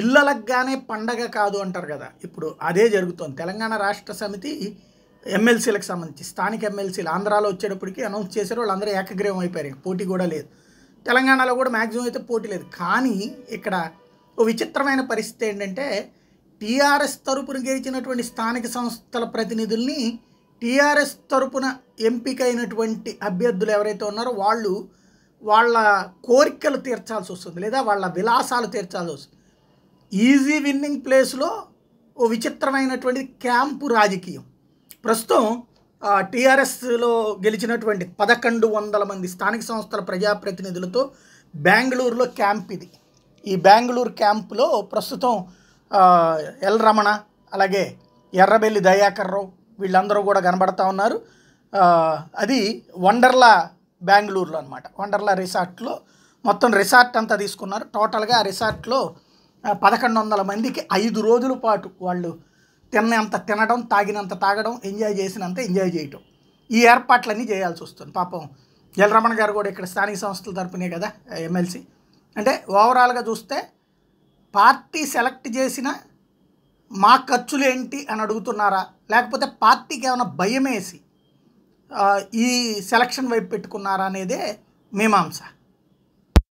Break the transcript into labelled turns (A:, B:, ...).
A: ఇళ్ళలగ్గానే పండగ కాదు అంటారు కదా ఇప్పుడు అదే జరుగుతుంది తెలంగాణ రాష్ట్ర సమితి ఎమ్మెల్సీలకు సంబంధించి స్థానిక ఎమ్మెల్సీలు ఆంధ్రాలో వచ్చేటప్పటికి అనౌన్స్ చేశారు వాళ్ళందరూ ఏకగ్రీవం అయిపోయారు పోటీ కూడా లేదు తెలంగాణలో కూడా మ్యాక్సిమం అయితే పోటీ లేదు కానీ ఇక్కడ ఓ విచిత్రమైన పరిస్థితి ఏంటంటే టీఆర్ఎస్ తరపున గెలిచినటువంటి స్థానిక సంస్థల ప్రతినిధుల్ని టీఆర్ఎస్ తరపున ఎంపికైనటువంటి అభ్యర్థులు ఎవరైతే ఉన్నారో వాళ్ళు వాళ్ళ కోరికలు తీర్చాల్సి వస్తుంది లేదా వాళ్ళ విలాసాలు తీర్చాల్సి వస్తుంది ఈజీ విన్నింగ్ ప్లేస్లో ఓ విచిత్రమైనటువంటి క్యాంపు రాజకీయం ప్రస్తుతం టీఆర్ఎస్లో గెలిచినటువంటి పదకొండు వందల మంది స్థానిక సంస్థల ప్రజాప్రతినిధులతో బెంగళూరులో క్యాంప్ ఇది ఈ బెంగళూరు క్యాంపులో ప్రస్తుతం ఎల్ రమణ అలాగే ఎర్రబెల్లి దయాకర్రావు వీళ్ళందరూ కూడా కనబడతా ఉన్నారు అది వండర్లా బెంగళూరులో అనమాట వండర్లా రిసార్ట్లో మొత్తం రిసార్ట్ అంతా తీసుకున్నారు టోటల్గా ఆ రిసార్ట్లో పదకొండు వందల మందికి ఐదు రోజుల పాటు వాళ్ళు తిన్నంత తినడం తాగినంత తాగడం ఎంజాయ్ చేసినంత ఎంజాయ్ చేయటం ఈ ఏర్పాట్లన్నీ చేయాల్సి వస్తుంది పాపం జలరమణ గారు కూడా ఇక్కడ స్థానిక సంస్థల తరపునే కదా ఎమ్మెల్సీ అంటే ఓవరాల్గా చూస్తే పార్టీ సెలెక్ట్ చేసిన మా ఖర్చులు ఏంటి అని అడుగుతున్నారా లేకపోతే పార్టీకి ఏమైనా భయమేసి ఈ సెలక్షన్ వైపు పెట్టుకున్నారా అనేదే మీమాంస